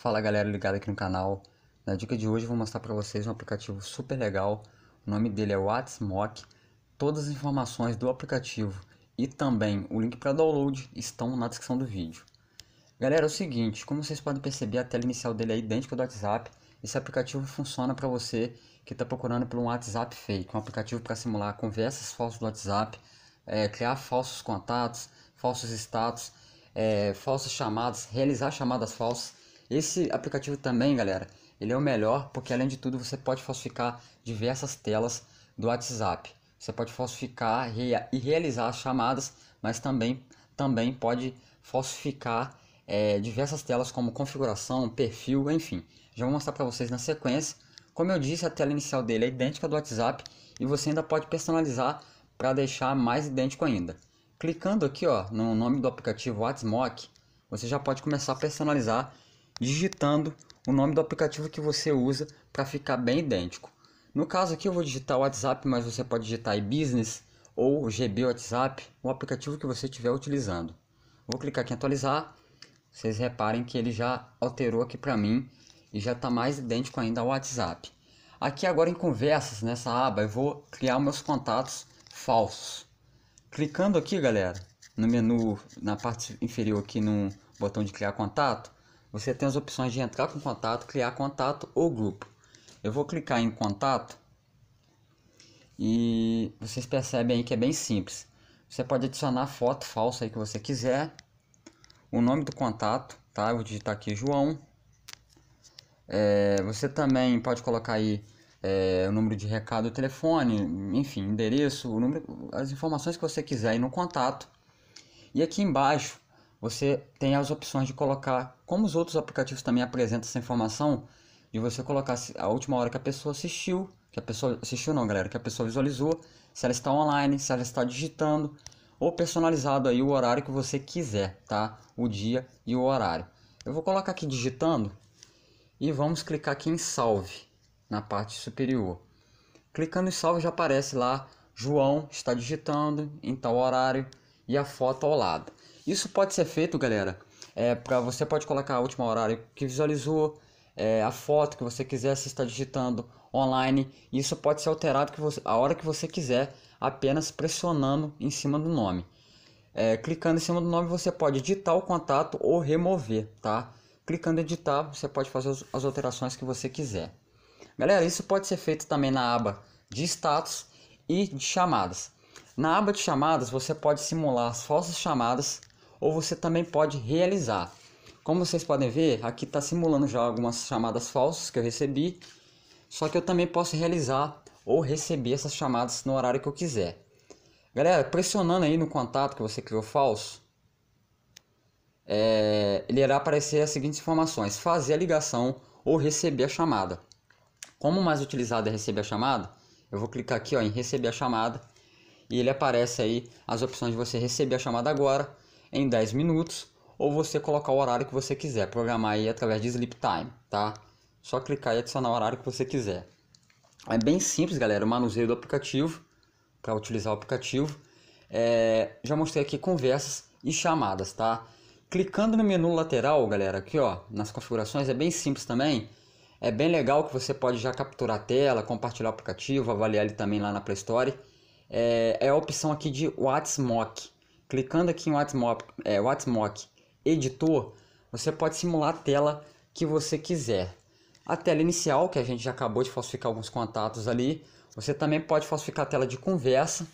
Fala galera ligada aqui no canal. Na dica de hoje eu vou mostrar para vocês um aplicativo super legal. O nome dele é WhatsMock. Todas as informações do aplicativo e também o link para download estão na descrição do vídeo. Galera, é o seguinte, como vocês podem perceber, a tela inicial dele é idêntica do WhatsApp. Esse aplicativo funciona para você que está procurando por um WhatsApp fake, um aplicativo para simular conversas falsas do WhatsApp, é, criar falsos contatos, falsos status, é, eh, falsas chamadas, realizar chamadas falsas esse aplicativo também, galera, ele é o melhor porque além de tudo você pode falsificar diversas telas do WhatsApp. Você pode falsificar e realizar chamadas, mas também, também pode falsificar é, diversas telas como configuração, perfil, enfim. Já vou mostrar para vocês na sequência. Como eu disse, a tela inicial dele é idêntica do WhatsApp e você ainda pode personalizar para deixar mais idêntico ainda. Clicando aqui ó, no nome do aplicativo WhatsMock, você já pode começar a personalizar digitando o nome do aplicativo que você usa para ficar bem idêntico. No caso aqui eu vou digitar WhatsApp, mas você pode digitar iBusiness ou GB WhatsApp, o aplicativo que você estiver utilizando. Vou clicar aqui em atualizar. Vocês reparem que ele já alterou aqui para mim e já está mais idêntico ainda ao WhatsApp. Aqui agora em conversas, nessa aba, eu vou criar meus contatos falsos. Clicando aqui, galera, no menu, na parte inferior aqui no botão de criar contato, você tem as opções de entrar com contato, criar contato ou grupo. Eu vou clicar em contato e vocês percebem aí que é bem simples. Você pode adicionar foto falsa aí que você quiser, o nome do contato, tá? Eu vou digitar aqui João. É, você também pode colocar aí é, o número de recado, o telefone, enfim, endereço, o número, as informações que você quiser aí no contato. E aqui embaixo você tem as opções de colocar, como os outros aplicativos também apresentam essa informação, de você colocar a última hora que a pessoa assistiu, que a pessoa assistiu não, galera, que a pessoa visualizou, se ela está online, se ela está digitando, ou personalizado aí o horário que você quiser, tá? O dia e o horário. Eu vou colocar aqui digitando e vamos clicar aqui em salve na parte superior. Clicando em salve já aparece lá João está digitando em tal horário e a foto ao lado. Isso pode ser feito, galera. É, você pode colocar a última horário que visualizou, é, a foto que você quiser se está digitando online. Isso pode ser alterado que você, a hora que você quiser, apenas pressionando em cima do nome. É, clicando em cima do nome, você pode editar o contato ou remover, tá? Clicando em editar, você pode fazer as alterações que você quiser. Galera, isso pode ser feito também na aba de status e de chamadas. Na aba de chamadas, você pode simular as falsas chamadas ou você também pode realizar. Como vocês podem ver, aqui está simulando já algumas chamadas falsas que eu recebi, só que eu também posso realizar ou receber essas chamadas no horário que eu quiser. Galera, pressionando aí no contato que você criou falso, é, ele irá aparecer as seguintes informações: fazer a ligação ou receber a chamada. Como o mais utilizado é receber a chamada, eu vou clicar aqui ó, em receber a chamada e ele aparece aí as opções de você receber a chamada agora em 10 minutos, ou você colocar o horário que você quiser, programar aí através de sleep time, tá? Só clicar e adicionar o horário que você quiser. É bem simples, galera, o manuseio do aplicativo, para utilizar o aplicativo. É, já mostrei aqui conversas e chamadas, tá? Clicando no menu lateral, galera, aqui ó, nas configurações, é bem simples também. É bem legal que você pode já capturar a tela, compartilhar o aplicativo, avaliar ele também lá na Play Store. É, é a opção aqui de WhatsApp Clicando aqui em WhatsApp, é, WhatsApp Editor, você pode simular a tela que você quiser. A tela inicial, que a gente já acabou de falsificar alguns contatos ali, você também pode falsificar a tela de conversa,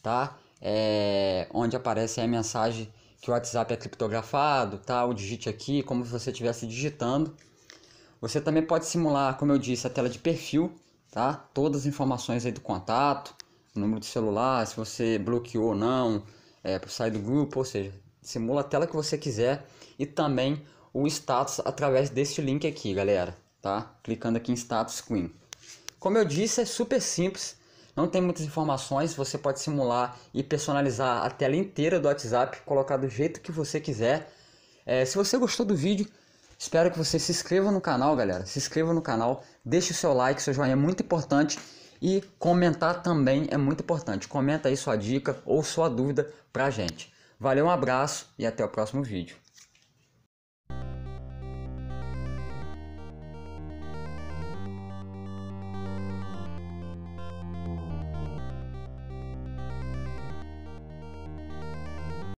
tá? É, onde aparece a mensagem que o WhatsApp é criptografado, tá? O digite aqui, como se você estivesse digitando. Você também pode simular, como eu disse, a tela de perfil, tá? Todas as informações aí do contato, número de celular, se você bloqueou ou não, é, para sair do grupo, ou seja, simula a tela que você quiser e também o status através desse link aqui, galera, tá? Clicando aqui em status screen. Como eu disse, é super simples, não tem muitas informações, você pode simular e personalizar a tela inteira do WhatsApp, colocar do jeito que você quiser. É, se você gostou do vídeo, espero que você se inscreva no canal, galera. Se inscreva no canal, deixe o seu like, seu joinha é muito importante e comentar também é muito importante. Comenta aí sua dica ou sua dúvida pra gente. Valeu, um abraço e até o próximo vídeo.